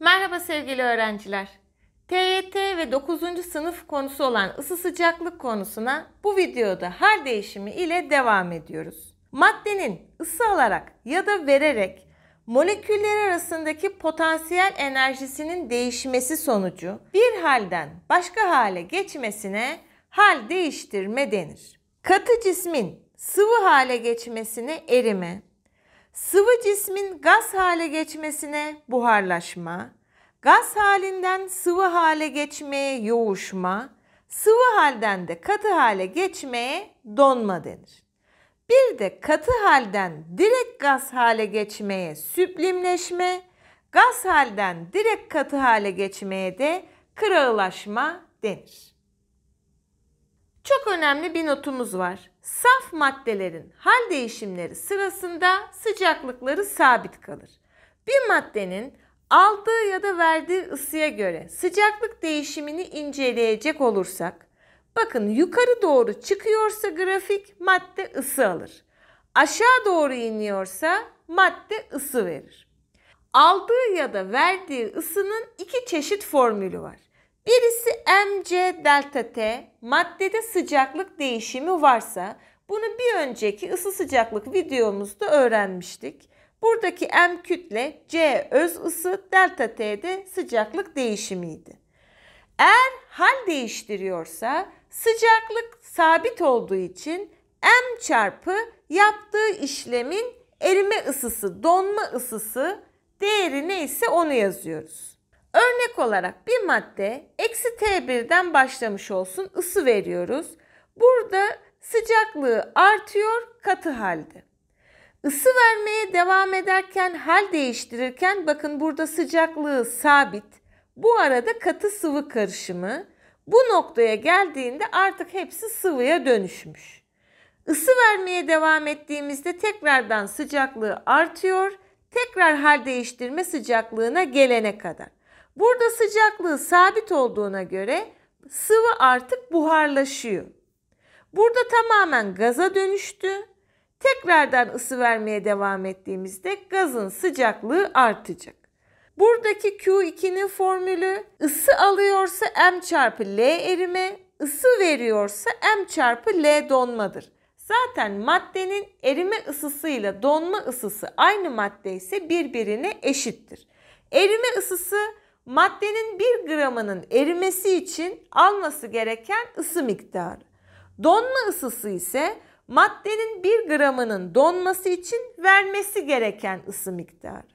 Merhaba sevgili öğrenciler. TYT ve 9. sınıf konusu olan ısı sıcaklık konusuna bu videoda her değişimi ile devam ediyoruz. Maddenin ısı alarak ya da vererek moleküller arasındaki potansiyel enerjisinin değişmesi sonucu bir halden başka hale geçmesine hal değiştirme denir. Katı cismin sıvı hale geçmesine erime, Sıvı cismin gaz hale geçmesine buharlaşma, gaz halinden sıvı hale geçmeye yoğuşma, sıvı halden de katı hale geçmeye donma denir. Bir de katı halden direkt gaz hale geçmeye süblimleşme, gaz halden direkt katı hale geçmeye de kırağılaşma denir. Çok önemli bir notumuz var. Saf maddelerin hal değişimleri sırasında sıcaklıkları sabit kalır. Bir maddenin aldığı ya da verdiği ısıya göre sıcaklık değişimini inceleyecek olursak, bakın yukarı doğru çıkıyorsa grafik madde ısı alır. Aşağı doğru iniyorsa madde ısı verir. Aldığı ya da verdiği ısının iki çeşit formülü var. Birisi MC delta T maddede sıcaklık değişimi varsa bunu bir önceki ısı sıcaklık videomuzda öğrenmiştik. Buradaki M kütle C öz ısı delta t de sıcaklık değişimiydi. Eğer hal değiştiriyorsa sıcaklık sabit olduğu için M çarpı yaptığı işlemin erime ısısı, donma ısısı değeri neyse onu yazıyoruz. Örnek olarak bir madde eksi T1'den başlamış olsun ısı veriyoruz. Burada sıcaklığı artıyor katı halde. Isı vermeye devam ederken hal değiştirirken bakın burada sıcaklığı sabit. Bu arada katı sıvı karışımı bu noktaya geldiğinde artık hepsi sıvıya dönüşmüş. Isı vermeye devam ettiğimizde tekrardan sıcaklığı artıyor. Tekrar hal değiştirme sıcaklığına gelene kadar. Burada sıcaklığı sabit olduğuna göre sıvı artık buharlaşıyor. Burada tamamen gaza dönüştü. Tekrardan ısı vermeye devam ettiğimizde gazın sıcaklığı artacak. Buradaki Q2'nin formülü ısı alıyorsa M çarpı L erime, ısı veriyorsa M çarpı L donmadır. Zaten maddenin erime ısısıyla donma ısısı aynı madde ise birbirine eşittir. Erime ısısı maddenin 1 gramının erimesi için alması gereken ısı miktarı. Donma ısısı ise maddenin 1 gramının donması için vermesi gereken ısı miktarı.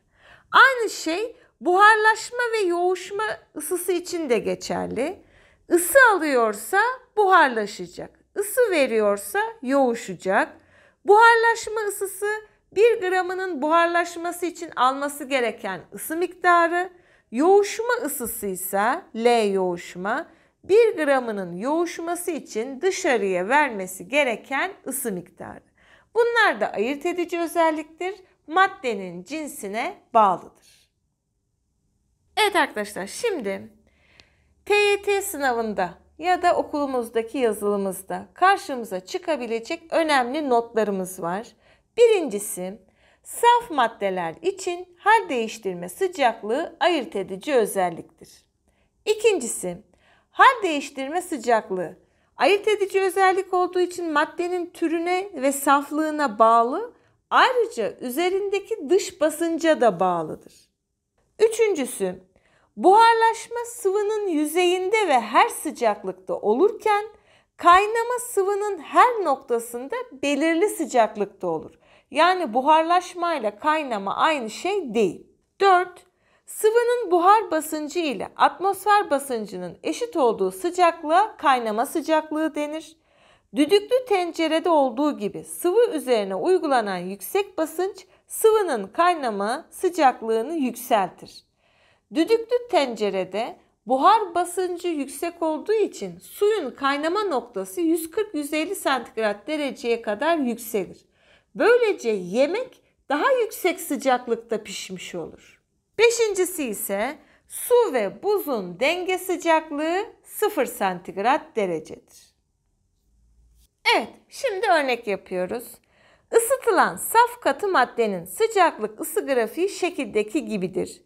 Aynı şey buharlaşma ve yoğuşma ısısı için de geçerli. Isı alıyorsa buharlaşacak. Isı veriyorsa yoğuşacak. Buharlaşma ısısı 1 gramının buharlaşması için alması gereken ısı miktarı. Yoğuşma ısısı ise L yoğuşma 1 gramının yoğuşması için dışarıya vermesi gereken ısı miktarı. Bunlar da ayırt edici özelliktir. Maddenin cinsine bağlıdır. Evet arkadaşlar şimdi TYT sınavında ya da okulumuzdaki yazılımızda karşımıza çıkabilecek önemli notlarımız var. Birincisi Saf maddeler için hal değiştirme sıcaklığı ayırt edici özelliktir. İkincisi, hal değiştirme sıcaklığı ayırt edici özellik olduğu için maddenin türüne ve saflığına bağlı, ayrıca üzerindeki dış basınca da bağlıdır. Üçüncüsü, buharlaşma sıvının yüzeyinde ve her sıcaklıkta olurken kaynama sıvının her noktasında belirli sıcaklıkta olur. Yani buharlaşma ile kaynama aynı şey değil. 4. Sıvının buhar basıncı ile atmosfer basıncının eşit olduğu sıcaklığa kaynama sıcaklığı denir. Düdüklü tencerede olduğu gibi sıvı üzerine uygulanan yüksek basınç sıvının kaynama sıcaklığını yükseltir. Düdüklü tencerede buhar basıncı yüksek olduğu için suyun kaynama noktası 140-150 santigrat dereceye kadar yükselir. Böylece yemek daha yüksek sıcaklıkta pişmiş olur. Beşincisi ise su ve buzun denge sıcaklığı 0 santigrat derecedir. Evet, şimdi örnek yapıyoruz. Isıtılan saf katı maddenin sıcaklık ısı grafiği şekildeki gibidir.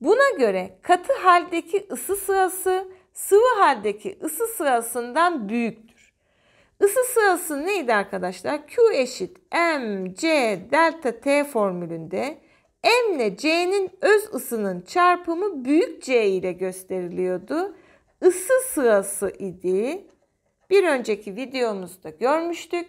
Buna göre katı haldeki ısı sırası sıvı haldeki ısı sırasından büyüktür. Isı sığası neydi arkadaşlar? Q eşit mc delta T formülünde M ile C'nin öz ısının çarpımı büyük C ile gösteriliyordu. Isı sığası idi. Bir önceki videomuzda görmüştük.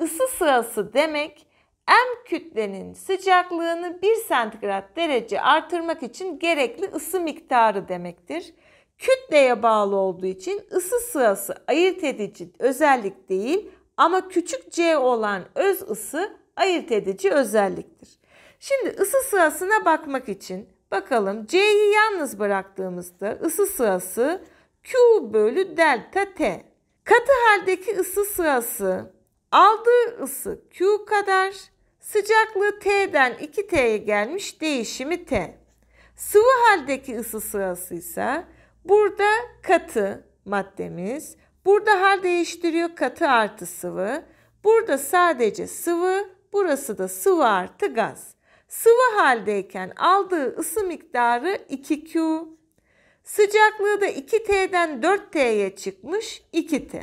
Isı sığası demek M kütlenin sıcaklığını 1 santigrat derece artırmak için gerekli ısı miktarı demektir kütleye bağlı olduğu için ısı sırası ayırt edici özellik değil ama küçük c olan öz ısı ayırt edici özelliktir. Şimdi ısı sırasına bakmak için bakalım c'yi yalnız bıraktığımızda ısı sırası Q bölü delta T. Katı haldeki ısı sırası aldığı ısı Q kadar sıcaklığı T'den 2T'ye gelmiş değişimi T. Sıvı haldeki ısı sırası ise Burada katı maddemiz. Burada hal değiştiriyor katı artı sıvı. Burada sadece sıvı, burası da sıvı artı gaz. Sıvı haldeyken aldığı ısı miktarı 2Q. Sıcaklığı da 2T'den 4T'ye çıkmış 2T.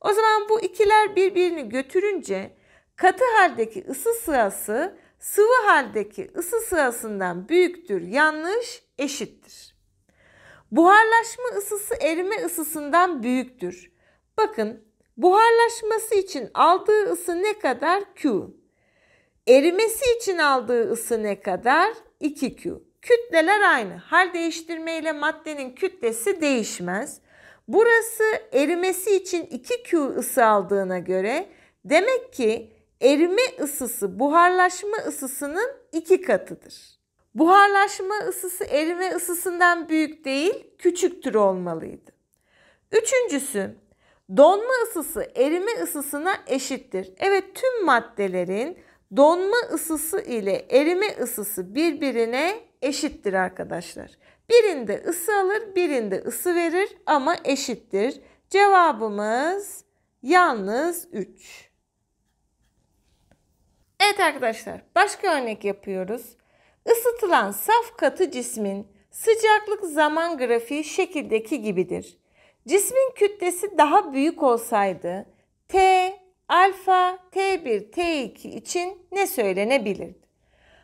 O zaman bu ikiler birbirini götürünce katı haldeki ısı sırası sıvı haldeki ısı sırasından büyüktür, yanlış, eşittir. Buharlaşma ısısı erime ısısından büyüktür. Bakın buharlaşması için aldığı ısı ne kadar? Q. Erimesi için aldığı ısı ne kadar? 2Q. Kütleler aynı. Hal değiştirmeyle maddenin kütlesi değişmez. Burası erimesi için 2Q ısı aldığına göre demek ki erime ısısı buharlaşma ısısının iki katıdır. Buharlaşma ısısı erime ısısından büyük değil, küçüktür olmalıydı. Üçüncüsü, donma ısısı erime ısısına eşittir. Evet tüm maddelerin donma ısısı ile erime ısısı birbirine eşittir arkadaşlar. Birinde ısı alır, birinde ısı verir ama eşittir. Cevabımız yalnız 3. Evet arkadaşlar, başka örnek yapıyoruz. Isıtılan saf katı cismin sıcaklık zaman grafiği şekildeki gibidir. Cismin kütlesi daha büyük olsaydı T alfa T1 T2 için ne söylenebilirdi?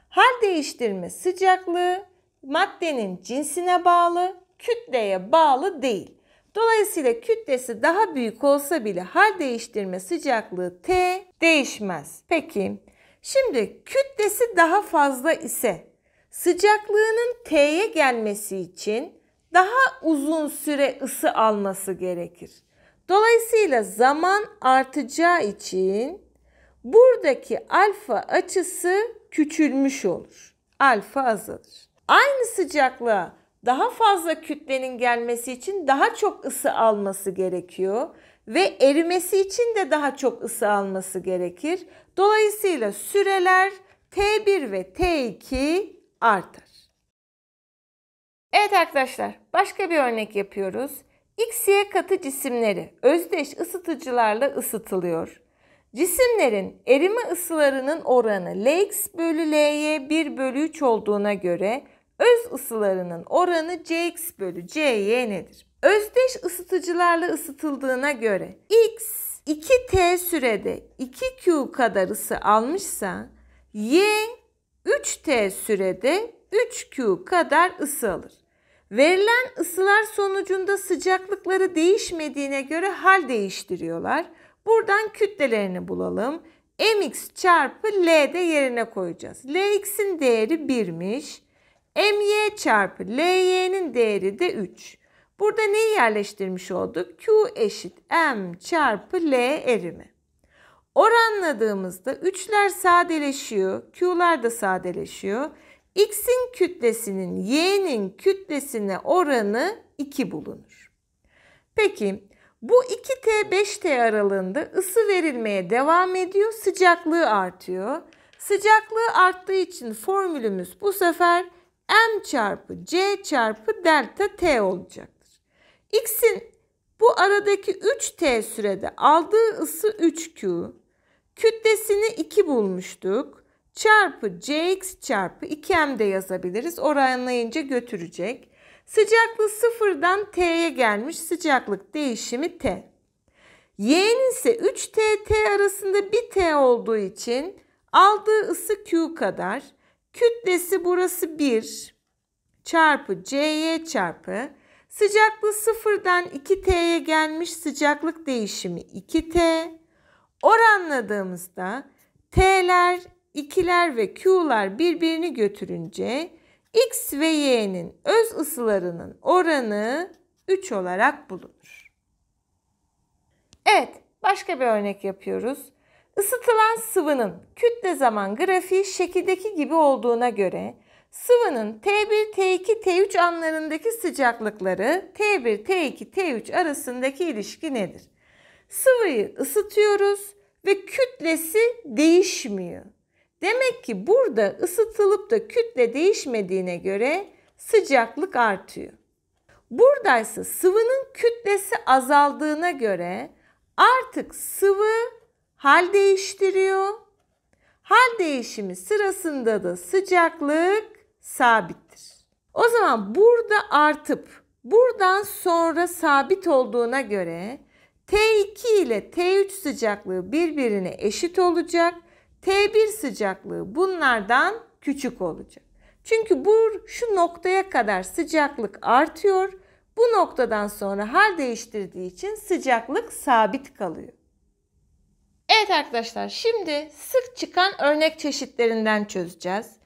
Hal değiştirme sıcaklığı maddenin cinsine bağlı, kütleye bağlı değil. Dolayısıyla kütlesi daha büyük olsa bile hal değiştirme sıcaklığı T değişmez. Peki şimdi kütlesi daha fazla ise Sıcaklığının T'ye gelmesi için daha uzun süre ısı alması gerekir. Dolayısıyla zaman artacağı için buradaki alfa açısı küçülmüş olur. Alfa azalır. Aynı sıcaklığa daha fazla kütlenin gelmesi için daha çok ısı alması gerekiyor ve erimesi için de daha çok ısı alması gerekir. Dolayısıyla süreler T1 ve T2 artar. Evet arkadaşlar başka bir örnek yapıyoruz. X'ye katı cisimleri özdeş ısıtıcılarla ısıtılıyor. Cisimlerin erime ısılarının oranı Lx bölü Ly 1 bölü 3 olduğuna göre öz ısılarının oranı Cx bölü Cy nedir? Özdeş ısıtıcılarla ısıtıldığına göre X 2T sürede 2Q kadar ısı almışsa Y 3T sürede 3Q kadar ısı alır. Verilen ısılar sonucunda sıcaklıkları değişmediğine göre hal değiştiriyorlar. Buradan kütlelerini bulalım. Mx çarpı L de yerine koyacağız. Lx'in değeri 1'miş. My çarpı Ly'nin değeri de 3. Burada neyi yerleştirmiş olduk? Q eşit M çarpı L erimi. Oranladığımızda 3'ler sadeleşiyor, Q'lar da sadeleşiyor. X'in kütlesinin Y'nin kütlesine oranı 2 bulunur. Peki bu 2T 5T aralığında ısı verilmeye devam ediyor, sıcaklığı artıyor. Sıcaklığı arttığı için formülümüz bu sefer M çarpı C çarpı delta T olacak aradaki 3T sürede aldığı ısı 3Q, kütlesini 2 bulmuştuk. Çarpı Cx çarpı 2M de yazabiliriz. Oranlayınca götürecek. Sıcaklık sıfırdan T'ye gelmiş. Sıcaklık değişimi T. Y'nin ise 3T, T arasında bir T olduğu için aldığı ısı Q kadar. Kütlesi burası 1 çarpı cy çarpı Sıcaklığı sıfırdan 2T'ye gelmiş sıcaklık değişimi 2T. Oranladığımızda T'ler, 2'ler ve Q'lar birbirini götürünce X ve Y'nin öz ısılarının oranı 3 olarak bulunur. Evet, başka bir örnek yapıyoruz. Isıtılan sıvının kütle zaman grafiği şekildeki gibi olduğuna göre Sıvının T1, T2, T3 anlarındaki sıcaklıkları T1, T2, T3 arasındaki ilişki nedir? Sıvıyı ısıtıyoruz ve kütlesi değişmiyor. Demek ki burada ısıtılıp da kütle değişmediğine göre sıcaklık artıyor. Buradaysa sıvının kütlesi azaldığına göre artık sıvı hal değiştiriyor. Hal değişimi sırasında da sıcaklık sabittir. O zaman burada artıp buradan sonra sabit olduğuna göre T2 ile T3 sıcaklığı birbirine eşit olacak. T1 sıcaklığı bunlardan küçük olacak. Çünkü bu şu noktaya kadar sıcaklık artıyor. Bu noktadan sonra hal değiştirdiği için sıcaklık sabit kalıyor. Evet arkadaşlar şimdi sık çıkan örnek çeşitlerinden çözeceğiz.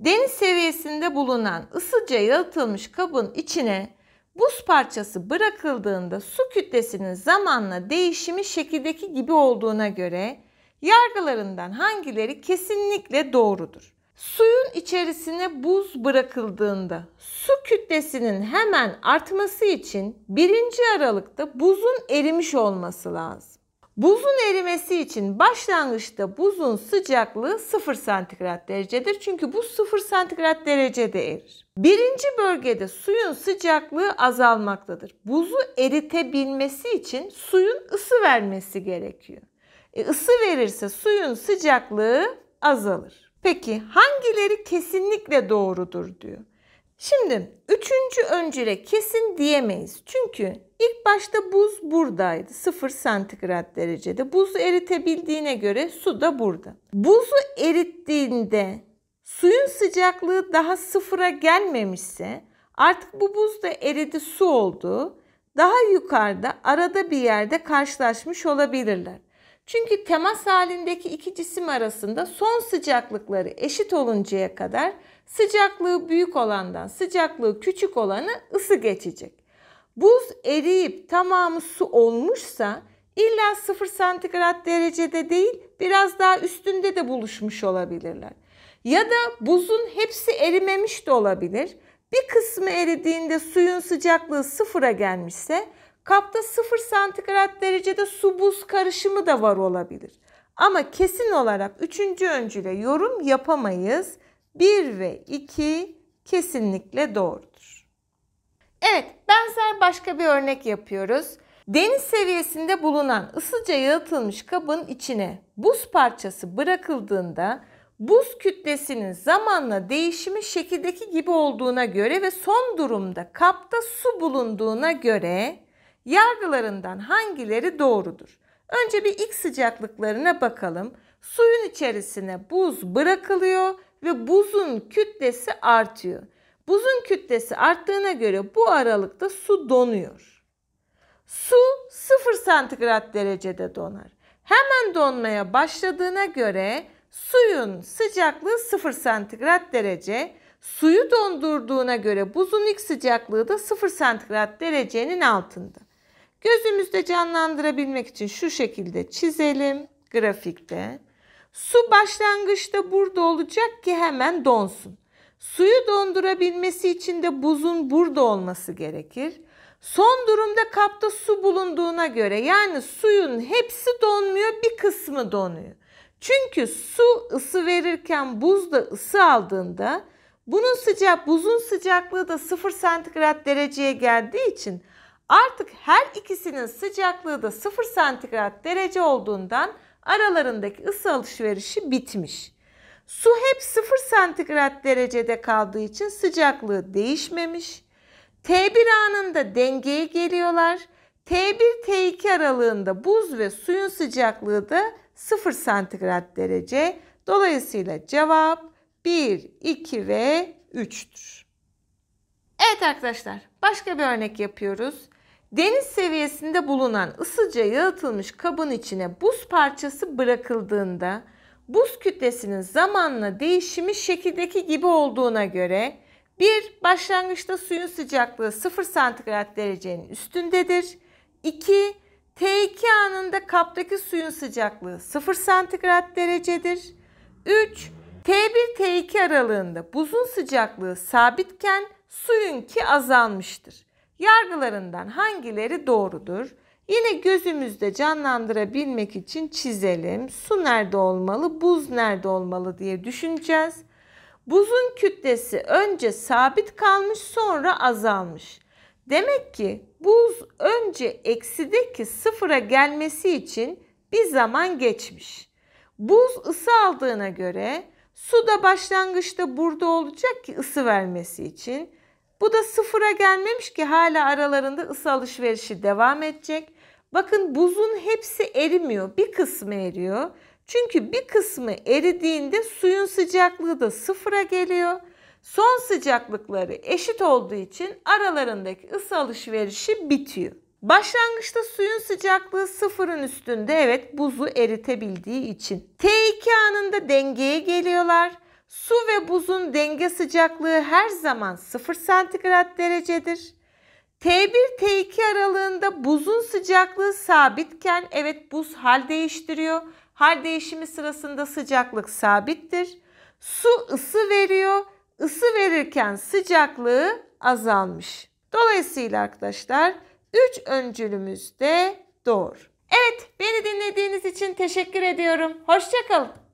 Deniz seviyesinde bulunan ısıca yalıtılmış kabın içine buz parçası bırakıldığında su kütlesinin zamanla değişimi şekildeki gibi olduğuna göre yargılarından hangileri kesinlikle doğrudur? Suyun içerisine buz bırakıldığında su kütlesinin hemen artması için birinci aralıkta buzun erimiş olması lazım. Buzun erimesi için başlangıçta buzun sıcaklığı 0 santigrat derecedir. Çünkü bu 0 santigrat derecede erir. Birinci bölgede suyun sıcaklığı azalmaktadır. Buzu eritebilmesi için suyun ısı vermesi gerekiyor. E, ısı verirse suyun sıcaklığı azalır. Peki hangileri kesinlikle doğrudur diyor. Şimdi üçüncü öncüle kesin diyemeyiz. Çünkü ilk başta buz buradaydı. 0 santigrat derecede. Buzu eritebildiğine göre su da burada. Buzu erittiğinde suyun sıcaklığı daha sıfıra gelmemişse artık bu buz da eridi su oldu. Daha yukarıda arada bir yerde karşılaşmış olabilirler. Çünkü temas halindeki iki cisim arasında son sıcaklıkları eşit oluncaya kadar Sıcaklığı büyük olandan sıcaklığı küçük olanı ısı geçecek. Buz eriyip tamamı su olmuşsa illa 0 santigrat derecede değil biraz daha üstünde de buluşmuş olabilirler. Ya da buzun hepsi erimemiş de olabilir. Bir kısmı eridiğinde suyun sıcaklığı sıfıra gelmişse kapta 0 santigrat derecede su buz karışımı da var olabilir. Ama kesin olarak üçüncü öncüle yorum yapamayız. 1 ve 2 kesinlikle doğrudur. Evet, benzer başka bir örnek yapıyoruz. Deniz seviyesinde bulunan ısıca yalıtılmış kabın içine buz parçası bırakıldığında buz kütlesinin zamanla değişimi şekildeki gibi olduğuna göre ve son durumda kapta su bulunduğuna göre yargılarından hangileri doğrudur? Önce bir ilk sıcaklıklarına bakalım. Suyun içerisine buz bırakılıyor ve buzun kütlesi artıyor. Buzun kütlesi arttığına göre bu aralıkta su donuyor. Su 0 santigrat derecede donar. Hemen donmaya başladığına göre suyun sıcaklığı 0 santigrat derece, suyu dondurduğuna göre buzun ilk sıcaklığı da 0 santigrat derecenin altında. Gözümüzde canlandırabilmek için şu şekilde çizelim grafikte. Su başlangıçta burada olacak ki hemen donsun. Suyu dondurabilmesi için de buzun burada olması gerekir. Son durumda kapta su bulunduğuna göre yani suyun hepsi donmuyor bir kısmı donuyor. Çünkü su ısı verirken buz da ısı aldığında bunun sıcak buzun sıcaklığı da 0 santigrat dereceye geldiği için artık her ikisinin sıcaklığı da 0 santigrat derece olduğundan aralarındaki ısı alışverişi bitmiş. Su hep 0 santigrat derecede kaldığı için sıcaklığı değişmemiş. T1 anında dengeye geliyorlar. T1-T2 aralığında buz ve suyun sıcaklığı da 0 santigrat derece. Dolayısıyla cevap 1, 2 ve 3'tür. Evet arkadaşlar başka bir örnek yapıyoruz. Deniz seviyesinde bulunan ısıca yalıtılmış kabın içine buz parçası bırakıldığında buz kütlesinin zamanla değişimi şekildeki gibi olduğuna göre 1. Başlangıçta suyun sıcaklığı 0 santigrat derecenin üstündedir. 2. T2 anında kaptaki suyun sıcaklığı 0 santigrat derecedir. 3. T1-T2 aralığında buzun sıcaklığı sabitken suyunki azalmıştır. Yargılarından hangileri doğrudur? Yine gözümüzde canlandırabilmek için çizelim. Su nerede olmalı, buz nerede olmalı diye düşüneceğiz. Buzun kütlesi önce sabit kalmış sonra azalmış. Demek ki buz önce eksideki sıfıra gelmesi için bir zaman geçmiş. Buz ısı aldığına göre su da başlangıçta burada olacak ki ısı vermesi için. Bu da sıfıra gelmemiş ki hala aralarında ısı alışverişi devam edecek. Bakın buzun hepsi erimiyor. Bir kısmı eriyor. Çünkü bir kısmı eridiğinde suyun sıcaklığı da sıfıra geliyor. Son sıcaklıkları eşit olduğu için aralarındaki ısı alışverişi bitiyor. Başlangıçta suyun sıcaklığı sıfırın üstünde evet buzu eritebildiği için. T2 anında dengeye geliyorlar. Su ve buzun denge sıcaklığı her zaman 0 santigrat derecedir. T1-T2 aralığında buzun sıcaklığı sabitken evet buz hal değiştiriyor. Hal değişimi sırasında sıcaklık sabittir. Su ısı veriyor. Isı verirken sıcaklığı azalmış. Dolayısıyla arkadaşlar 3 öncülümüz de doğru. Evet beni dinlediğiniz için teşekkür ediyorum. Hoşçakalın.